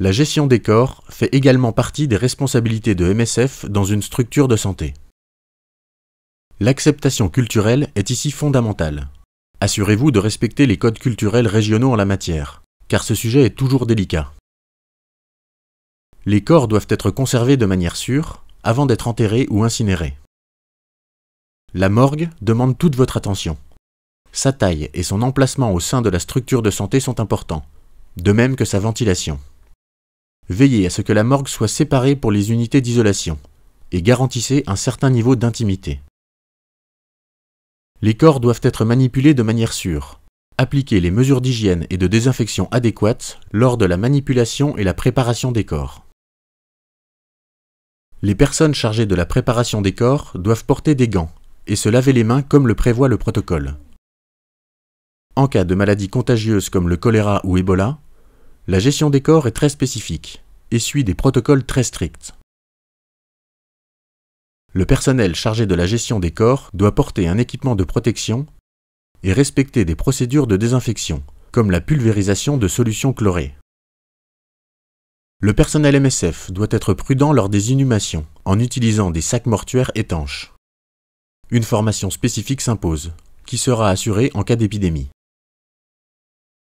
La gestion des corps fait également partie des responsabilités de MSF dans une structure de santé. L'acceptation culturelle est ici fondamentale. Assurez-vous de respecter les codes culturels régionaux en la matière, car ce sujet est toujours délicat. Les corps doivent être conservés de manière sûre avant d'être enterrés ou incinérés. La morgue demande toute votre attention. Sa taille et son emplacement au sein de la structure de santé sont importants, de même que sa ventilation. Veillez à ce que la morgue soit séparée pour les unités d'isolation et garantissez un certain niveau d'intimité. Les corps doivent être manipulés de manière sûre. Appliquez les mesures d'hygiène et de désinfection adéquates lors de la manipulation et la préparation des corps. Les personnes chargées de la préparation des corps doivent porter des gants et se laver les mains comme le prévoit le protocole. En cas de maladies contagieuses comme le choléra ou Ebola, la gestion des corps est très spécifique et suit des protocoles très stricts. Le personnel chargé de la gestion des corps doit porter un équipement de protection et respecter des procédures de désinfection, comme la pulvérisation de solutions chlorées. Le personnel MSF doit être prudent lors des inhumations, en utilisant des sacs mortuaires étanches. Une formation spécifique s'impose, qui sera assurée en cas d'épidémie.